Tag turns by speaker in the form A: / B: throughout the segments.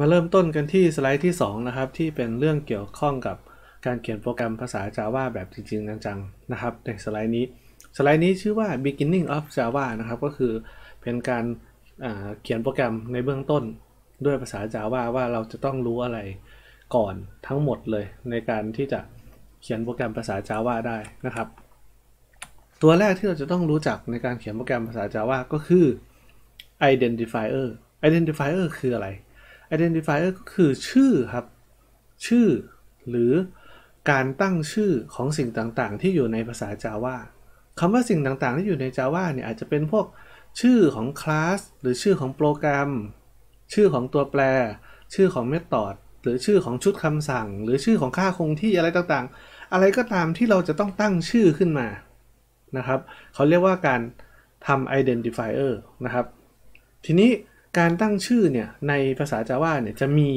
A: มาเริ่มต้นกันที่สไลด์ที่2นะครับที่เป็นเรื่องเกี่ยวข้องกับการเขียนโปรแกรมภาษา Java แบบจริงๆจังๆนะครับ ในสไลด์นี้สไลด์นี้ชื่อว่า beginning of Java นะครับก็คือเป็นการเขียนโปรแกรมในเบื้องต้นด้วยภาษา Java ว่าเราจะต้องรู้อะไรก่อนทั้งหมดเลย ในการที่จะเขียนโปรแกรมภาษา Java ได้นะครับตัวแรกที่เราจะต้องรู้จักในการเขียนโปรแกรมภาษา Java ก็คือ identifier identifier คืออะไร identifier ก็คือชื่อครับชื่อหรือการตั้งชื่อของสิ่งต่างๆ ที่อยู่ในภาษา Java คำว่าสิ่งต่างๆ ที่อยู่ใน Java เนี่ยอาจจะเป็นพวกชื่อของคลาสหรือชื่อของโปรแกรม ชื่อของตัวแปร ชื่อของเมธอดหรือชื่อของชุดคำสั่ง หรือชื่อของค่าคงที่อะไรต่างๆ อะไรก็ตามที่เราจะต้องตั้งชื่อขึ้นมานะครับเขาเรียกว่าการทำ identifier นะครับ ทีนี้การตั้งชื่อเนี่ยในภาษาจาว่าเนี่ยจะมี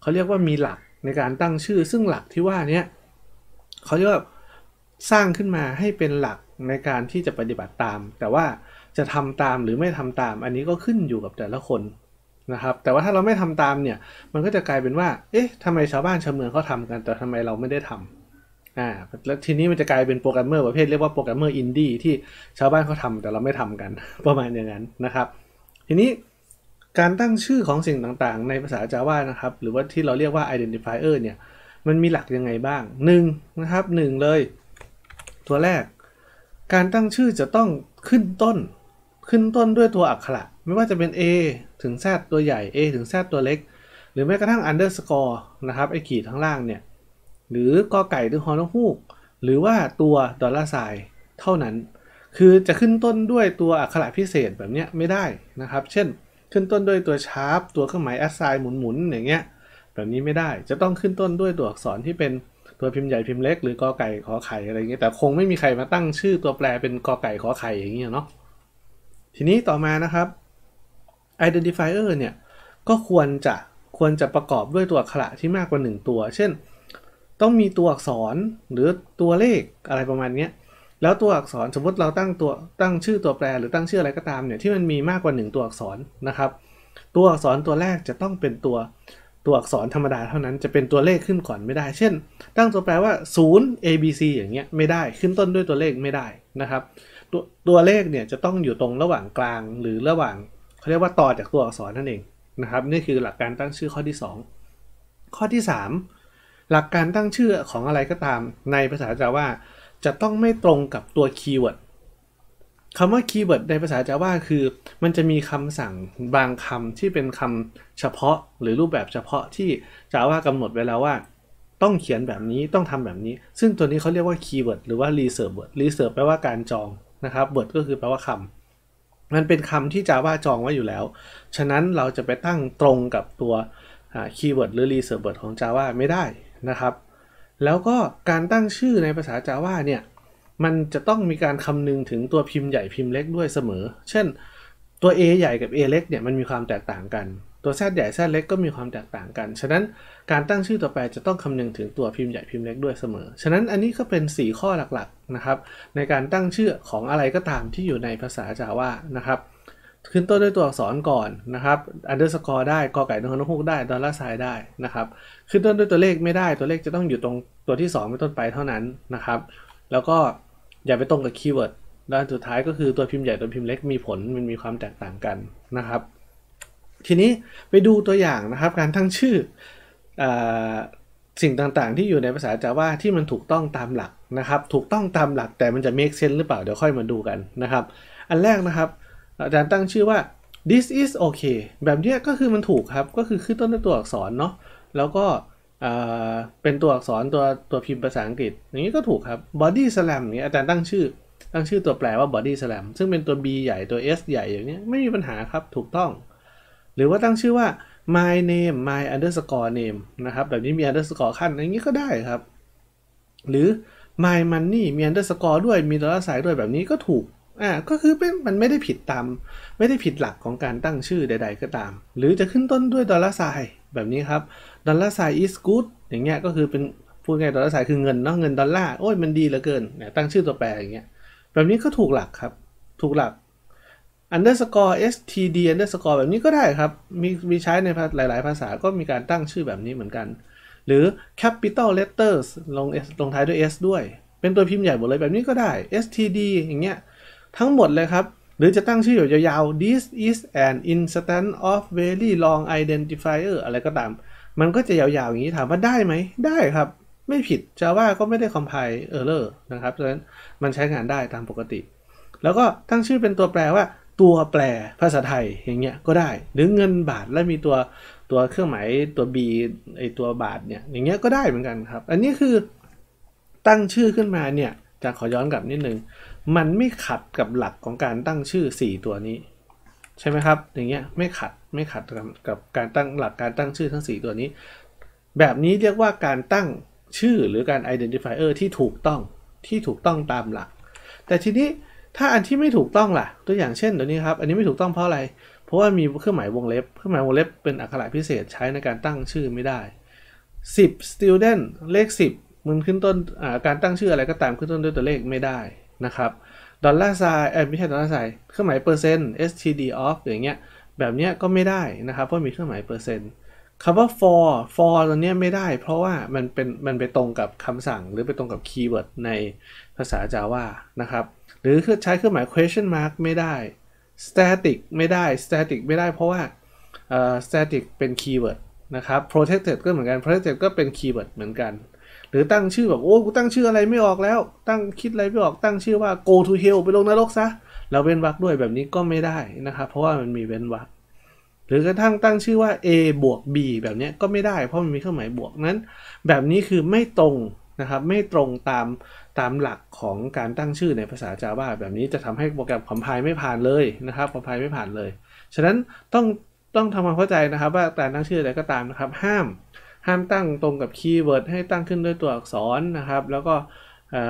A: เขาเรียกว่ามีหลักในการตั้งชื่อซึ่งหลักที่ว่านี้เขาเรียกว่าสร้างขึ้นมาให้เป็นหลักในการที่จะปฏิบัติตาม แต่ว่าจะทำตามหรือไม่ทำตาม อันนี้ก็ขึ้นอยู่กับแต่ละคนนะครับ แต่ว่าถ้าเราไม่ทำตามเนี่ยมันก็จะกลายเป็นว่า เอ๊ะทำไมชาวบ้านชาวเมืองเขาทากัน แต่ทำไมเราไม่ได้ทำอ่าแล้วทีนี้มันจะกลายเป็นโปรแกรมเมอร์ประเภทเรียกว่าโปรแกรมเมอร์อินดี้ที่ชาวบ้านเขาทาแต่เราไม่ทำกันประมาณอย่างนั้นนะครับ ทีนี้การตั้งชื่อของสิ่งต่างๆ ในภาษา Java นะครับ หรือว่าที่เราเรียกว่า identifier เนี่ย มันมีหลักยังไงบ้าง1นนะครับ1เลย ตัวแรก การตั้งชื่อจะต้องขึ้นต้น ขึ้นต้นด้วยตัวอักขระไม่ว่าจะเป็น A ถึง Z ตัวใหญ่ A ถึง Z ตัวเล็ก หรือแม้กระทั่ง underscore นะครับ ไอขีดข้างล่างเนี่ย หรือกอไก่ถึงฮอนฮูก หรือว่าตัวดอลลาร์ไซเท่านั้น คือจะขึ้นต้นด้วยตัวอักขระพิเศษแบบนี้ไม่ได้นะครับ เช่นขึ้นต้นด้วยตัวชาร์ปตัวเครื่องหมายแอสไซน์หมุนๆอย่างเงี้ยแบบนี้ไม่ได้จะต้องขึ้นต้นด้วยตัวอักษรที่เป็นตัวพิมพ์ใหญ่พิมพ์เล็กหรือกอไก่ขอไข่อะไรเงี้ยแต่คงไม่มีใครมาตั้งชื่อตัวแปรเป็นกอไก่ขอไข่อย่างเงี้ยเนาะทีนี้ต่อมานะครับ identifier เนี่ยก็ควรจะควรจะประกอบด้วยตัวอักขระที่มากกว่า1ตัวเช่น ต้องมีตัวอักษรหรือตัวเลขอะไรประมาณนี้แล้วตัวอักษรสมมติเราตั้งตัวตั้งชื่อตัวแปรหรือตั้งชื่ออะไรก็ตามเนี่ยที่มันมีมากกว่า1ตัวอักษรนะครับ ตัวอักษรตัวแรกจะต้องเป็นตัวตัวอักษรธรรมดาเท่านั้นจะเป็นตัวเลขขึ้นก่อนไม่ได้ เช่น ตั้งตัวแปรว่า0 abc อย่างเงี้ยไม่ได้ขึ้นต้นด้วยตัวเลขไม่ได้นะครับ ตัวตัวเลขเนี่ยจะต้องอยู่ตรงระหว่างกลางหรือระหว่างเขาเรียกว่าต่อจากตัวอักษรนั่นเองนะครับนี่คือหลักการตั้งชื่อข้อที่ 2 ข้อที่ 3 หลักการตั้งชื่อของอะไรก็ตาม ในภาษาจาว่าจะต้องไม่ตรงกับตัวคีย์เวิร์ดคำว่าคีย์เวิร์ดในภาษาจาว่าคือ มันจะมีคำสั่งบางคำที่เป็นคำเฉพาะ หรือรูปแบบเฉพาะที่จาว่ากำหนดไว้แล้วว่า ต้องเขียนแบบนี้ต้องทำแบบนี้ ซึ่งตัวนี้เขาเรียกว่าคีย์เวิร์ดหรือว่ารีเซิร์ฟเวิร์ดรีเซิร์ฟแปลว่าการจองนะครับเวิร์ดก็คือแปลว่าคำมันเป็นคำที่จาว่าจองไว้อยู่แล้ว ฉะนั้นเราจะไปตั้งตรงกับตัวคีย์เวิร์ดหรือรีเซิร์ฟเวิร์ดของจาว่าไม่ได้นะครับแล้วก็การตั้งชื่อในภาษาจาว่าเนี่ยมันจะต้องมีการคำนึงถึงตัวพิมพ์ใหญ่พิมพ์เล็กด้วยเสมอ เช่นตัว A ใหญ่กับ A เล็กเนี่ยมันมีความแตกต่างกันตัว Z ใหญ่ Z เล็กก็มีความแตกต่างกัน ฉะนั้นการตั้งชื่อตัวแปรจะต้องคำนึงถึงตัวพิมพ์ใหญ่พิมพ์เล็กด้วยเสมอ ฉะนั้นอันนี้ก็เป็น4ข้อหลักๆนะครับ ในการตั้งชื่อของอะไรก็ตามที่อยู่ในภาษาจาว่านะครับขึ้นต้นด้วยตัวอักษรก่อนนะครับ underscore ได้กอไก่นกนกฮูกได้ดอลลาร์ไซน์ได้ นะครับ ขึ้นต้นด้วยตัวเลขไม่ได้ ตัวเลขจะต้องอยู่ตรงตัวที่2ไม่ต้นไปเท่านั้นนะครับ แล้วก็อย่าไปตรงกับคีย์เวิร์ด ด้านสุดท้ายก็คือตัวพิมพ์ใหญ่ตัวพิมพ์เล็กมีผล มันมีความแตกต่างกันนะครับ ทีนี้ไปดูตัวอย่างนะครับ การตั้งชื่ออสิ่งต่างๆ ที่อยู่ในภาษาจาว่าที่มันถูกต้องตามหลักนะครับ ถูกต้องตามหลักแต่มันจะ make sense หรือเปล่า เดี๋ยวค่อยมาดูกันนะครับ อันแรกนะครับอาจารย์ตั้งชื่อว่า this is okay แบบนี้ก็คือมันถูกครับ ก็คือขึ้นต้นด้วยตัวอักษรเนาะ แล้วก็เป็นตัวอักษรตัวตัวพิมพ์ภาษาอังกฤษอย่างนี้ก็ถูกครับ body slam นี้อาจารย์ตั้งชื่อตั้งชื่อตัวแปลว่า body slam ซึ่งเป็นตัว b ใหญ่ตัว s ใหญ่อย่างนี้ไม่มีปัญหาครับถูกต้อง หรือว่าตั้งชื่อว่า my name my underscore name นะครับแบบนี้มี underscore ขั้นอย่างนี้ก็ได้ครับ หรือ my money มี underscore ด้วยมีตอวลารสายด้วยแบบนี้ก็ถูกอ่าก็คือมันไม่ได้ผิดตาม ไม่ได้ผิดหลักของการตั้งชื่อใดๆก็ตาม หรือจะขึ้นต้นด้วยดอลลาร์ไซแบบนี้ครับดอลลาร์ไซ is good อย่างเงี้ยก็คือเป็น พูดง่ายดอลลาร์ไซคือเงินเนาะเงินดอลลาร์โอ้ยมันดีเหลือเกินเนี่ยตั้งชื่อตัวแปรอย่างเงี้ยแบบนี้ก็ถูกหลักครับ ถูกหลัก underscore std underscore แบบนี้ก็ได้ครับ มีมีใช้ในหลายๆภาษาก็มีการตั้งชื่อแบบนี้เหมือนกัน หรือ capital letters ลง s ลงท้ายด้วย s ด้วย เป็นตัวพิมพ์ใหญ่หมดเลยแบบนี้ก็ได้ std อย่างเงี้ยทั้งหมดเลยครับ หรือจะตั้งชื่ออยู่ยาวๆ this is an instance of very long identifier อะไรก็ตาม มันก็จะยาวๆอย่างนี้ ถามว่าได้ไหม ได้ครับ ไม่ผิด Java ก็ไม่ได้ compile error นะครับ เพราะฉะนั้นมันใช้งานได้ตามปกติ แล้วก็ตั้งชื่อเป็นตัวแปลว่าตัวแปลภาษาไทยอย่างเงี้ย ก็ได้ หรือเงินบาทและมีตัวตัวเครื่องหมายตัว B ไอตัวบาทเนี่ยอย่างเงี้ยก็ได้เหมือนกันครับ อันนี้คือตั้งชื่อขึ้นมาเนี่ยจะขอย้อนกลับนิดนึงมันไม่ขัดกับหลักของการตั้งชื่อ 4 ตัวนี้ ใช่ไหมครับ อย่างเงี้ย ไม่ขัดไม่ขัดกับการตั้งหลักการตั้งชื่อทั้ง 4 ตัวนี้ แบบนี้เรียกว่าการตั้งชื่อหรือการ identifier ที่ถูกต้องที่ถูกต้องตามหลัก แต่ทีนี้ถ้าอันที่ไม่ถูกต้องล่ะ ตัวอย่างเช่นตัวนี้ครับ อันนี้ไม่ถูกต้องเพราะอะไรเพราะว่ามีเครื่องหมายวงเล็บเครื่องหมายวงเล็บเป็นอักขระพิเศษใช้ในการตั้งชื่อไม่ได้ 10 student เลข 10มันขึ้นต้นการตั้งชื่ออะไรก็ตามขึ้นต้นด้วยตัวเลขไม่ได้นะครับดอลลาร์ซายไม่ใช่ดอลลาร์ซายเครื่องหมายเปอร์เซ็นต์ std off อย่างเงี้ยแบบเนี้ยก็ไม่ได้นะครับเพราะมีเครื่องหมายเปอร์เซ็นต์คำว่า for for ตัวเนี้ยไม่ได้เพราะว่ามันเป็นมันไปตรงกับคำสั่งหรือไปตรงกับคีย์เวิร์ดในภาษา Java นะครับหรือใช้เครื่องหมาย question mark ไม่ได้ static ไม่ได้ static ไม่ได้เพราะว่า static เป็นคีย์เวิร์ดนะครับ protected ก็เหมือนกัน protected ก็เป็นคีย์เวิร์ดเหมือนกันหรือตั้งชื่อแบบโอ้กูตั้งชื่ออะไรไม่ออกแล้ว ตั้งคิดอะไรไม่ออกตั้งชื่อว่า go to hell ไปลงนรกซะเราเว้นวรรคด้วยแบบนี้ก็ไม่ได้นะครับเพราะว่ามันมีเว้นวรรคหรือกระทั่งตั้งชื่อว่า a บวก b แบบนี้ก็ไม่ได้เพราะมันมีเครื่องหมายบวกนั้น แบบนี้คือไม่ตรงนะครับ ไม่ตรงตามตามหลักของการตั้งชื่อในภาษา Java แบบนี้จะทำให้โปรแกรมคอมไพล์ไม่ผ่านเลยนะครับคอมไพล์ไม่ผ่านเลย ฉะนั้นต้องต้องทำความเข้าใจนะครับ ว่าการตั้งชื่ออะไรก็ตามนะครับห้ามห้ามตั้งตรงกับคีย์เวิร์ดให้ตั้งขึ้นด้วยตัวอักษรนะครับ แล้วก็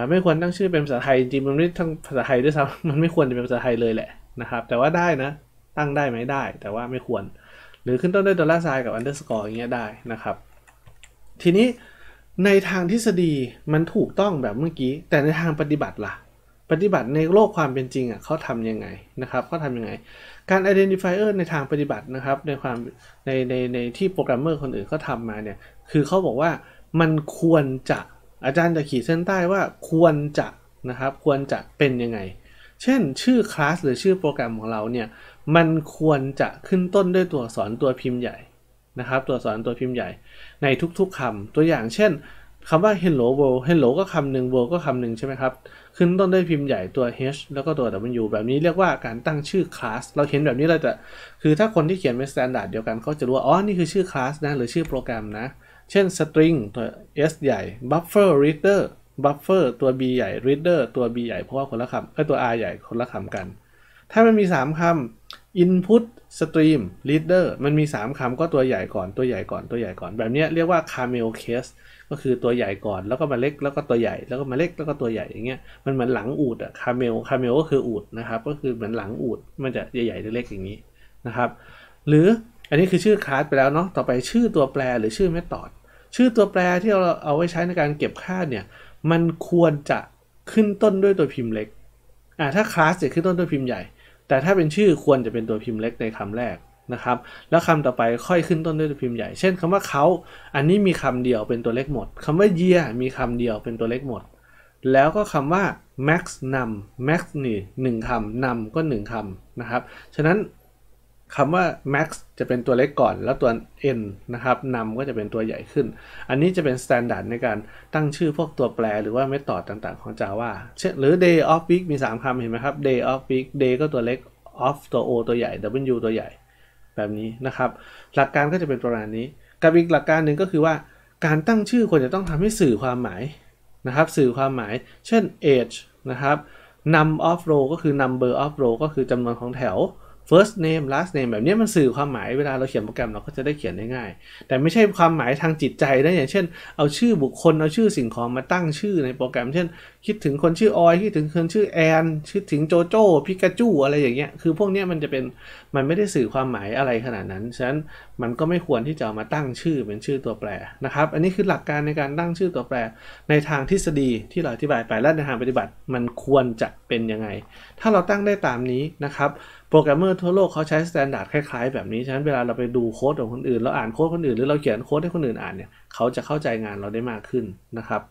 A: ไม่ควรตั้งชื่อเป็นภาษาไทยจริงมันไม่ทั้งภาษาไทยด้วยซ้ำมันไม่ควรจะเป็นภาษาไทยเลยแหละนะครับ แต่ว่าได้นะตั้งได้ไหมได้แต่ว่าไม่ควร หรือขึ้นต้นด้วยดอลลาร์ซายกับอันเดอร์สกอร์อย่างเงี้ยได้นะครับ ทีนี้ในทางทฤษฎีมันถูกต้องแบบเมื่อกี้ แต่ในทางปฏิบัติละ่ะปฏิบัติในโลกความเป็นจริงอ่ะเขาทํำยังไงนะครับเขาทำยังไงการ identifier ในทางปฏิบัตินะครับ ในความในในในที่โปรแกรมเมอร์คนอื่นเขาทำมาเนี่ย คือเขาบอกว่ามันควรจะอาจารย์จะขีดเส้นใต้ว่าควรจะ นะครับ ควรจะเป็นยังไง เช่นชื่อคลาสหรือชื่อโปรแกรมของเราเนี่ย มันควรจะขึ้นต้นด้วยตัวอักษรตัวพิมพ์ใหญ่นะครับ ตัวอักษรตัวพิมพ์ใหญ่ในทุกๆ คำตัวอย่างเช่นคำว่า hello world hello ก็คำหนึ่ง world ก็คำหนึ่งใช่ไหมครับ ขึ้นต้นด้วยพิมพ์ใหญ่ตัว h แล้วก็ตัว w แบบนี้เรียกว่าการตั้งชื่อคลาส เราเห็นแบบนี้เราจะ คือถ้าคนที่เขียนเป็นแตนดาร์ดเดียวกันเขาจะรู้ว่า อ๋อ นี่คือชื่อคลาสนะหรือชื่อโปรแกรมนะ เช่น string ตัว s ใหญ่ buffer reader buffer ตัว b ใหญ่ reader ตัว b ใหญ่เพราะว่าคนละคำไอ้ตัว r ใหญ่คนละคำกัน ถ้ามันมี 3คำ Input Stream l e a d e r มันมี 3คำก็ตัวใหญ่ก่อนตัวใหญ่ก่อนตัวใหญ่ก่อนแบบนี้เรียกว่า Camel Case ก็คือตัวใหญ่ก่อนแล้วก็มาเล็กแล้วก็ตัวใหญ่แล้วก็มาเล็กแล้วก็ตัวใหญ่อย่างเงี้ยมันเหมือนหลังอูดอะคาเมลคาเมลก็คืออูดนะครับก็คือเหมือนหลังอูดมันจะใหญ่ๆเล็กๆอย่างนี้นะครับหรืออันนี้คือชื่อคลาสไปแล้วเนาะต่อไปชื่อตัวแปรหรือชื่อเมธอดชื่อตัวแปรที่เราเอาไว้ใช้ในการเก็บค่าเนี่ยมันควรจะขึ้นต้นด้วยตัวพิมพ์เล็กอ่าถ้าคลาสจะขึ้นต้นด้วยพิมพ์ใหญ่แต่ถ้าเป็นชื่อควรจะเป็นตัวพิมพ์เล็กในคำแรกนะครับ แล้วคำต่อไปค่อยขึ้นต้นด้วยตัวพิมพ์ใหญ่ เช่นคำว่าเขาอันนี้มีคำเดียวเป็นตัวเล็กหมดคำว่าเยียมีคำเดียวเป็นตัวเล็กหมด แล้วก็คำว่า max นำ max นี่หนึ่งคำนำก็หนึ่งคำ นะครับ ฉะนั้นคำว่า max จะเป็นตัวเล็กก่อนแล้วตัว n นะครับ นำก็จะเป็นตัวใหญ่ขึ้น อันนี้จะเป็นมาตรฐานในการตั้งชื่อพวกตัวแปรหรือว่าเมธอดต่างๆของ Java เช่น หรือ day of week มี 3 คำ เห็นไหมครับ day of week day ก็ตัวเล็ก of ตัว o ตัวใหญ่ w ตัวใหญ่ แบบนี้นะครับ หลักการก็จะเป็นประมาณนี้กับอีกหลักการหนึ่งก็คือว่า การตั้งชื่อควรจะต้องทำให้สื่อความหมายนะครับ สื่อความหมาย เช่น age นะครับ num of row ก็คือ number of row ก็คือจำนวนของแถว first name last name แบบนี้มันสื่อความหมายเวลาเราเขียนโปรแกรมเราก็จะได้เขียนได้ง่าย แต่ไม่ใช่ความหมายทางจิตใจนะอย่างเช่น เอาชื่อบุคคล เอาชื่อสิ่งของมาตั้งชื่อในโปรแกรม เช่น คิดถึงคนชื่อออยคิดถึงคนชื่อแอนคิดถึงโจโจ้พิกาจูอะไรอย่างเงี้ยคือพวกนี้มันจะเป็นมันไม่ได้สื่อความหมายอะไรขนาดนั้น ฉะนั้นมันก็ไม่ควรที่จะามาตั้งชื่อเป็นชื่อตัวแปรนะครับ อันนี้คือหลักการในการตั้งชื่อตัวแปรในทางทฤษฎีที่เราอธิบายไป และในทางปฏิบัติ มันควรจะเป็นยังไง ถ้าเราตั้งได้ตามนี้นะครับ โปรแกรมเมอร์ทั่วโลกเขาใช้มาตรฐานคล้ายๆ แบบนี้ ฉะนั้นเวลาเราไปดูโค้ดของคนอื่น เราอ่านโค้ดคนอื่น หรือเราเขียนโค้ดให้คนอื่นอ่าน เนี่ย เขาจะเข้าใจงานเราได้มากขึ้นนะครับ